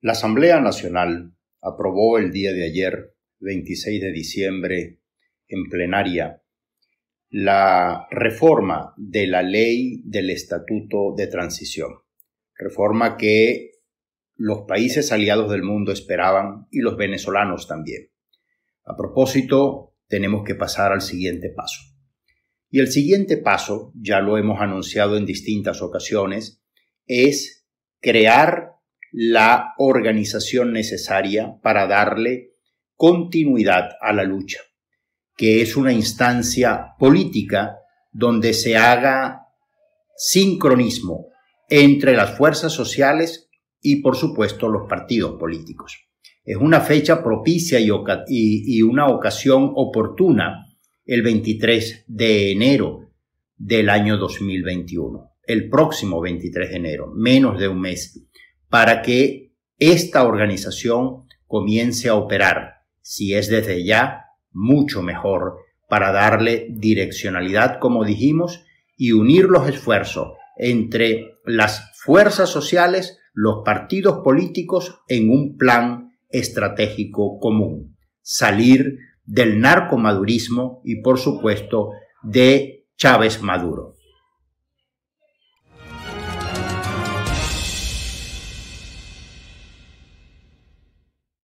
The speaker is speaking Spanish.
La Asamblea Nacional aprobó el día de ayer, 26 de diciembre, en plenaria, la reforma de la ley del Estatuto de Transición, reforma que los países aliados del mundo esperaban y los venezolanos también. A propósito, tenemos que pasar al siguiente paso. Y el siguiente paso, ya lo hemos anunciado en distintas ocasiones, es crear la organización necesaria para darle continuidad a la lucha, que es una instancia política donde se haga sincronismo entre las fuerzas sociales y, por supuesto, los partidos políticos. Es una fecha propicia y, una ocasión oportuna, el 23 de enero del año 2021, el próximo 23 de enero, menos de un mes para que esta organización comience a operar. Si es desde ya, mucho mejor para darle direccionalidad, como dijimos, y unir los esfuerzos entre las fuerzas sociales, los partidos políticos en un plan estratégico común. Salir del narcomadurismo y, por supuesto, de Chávez Maduro.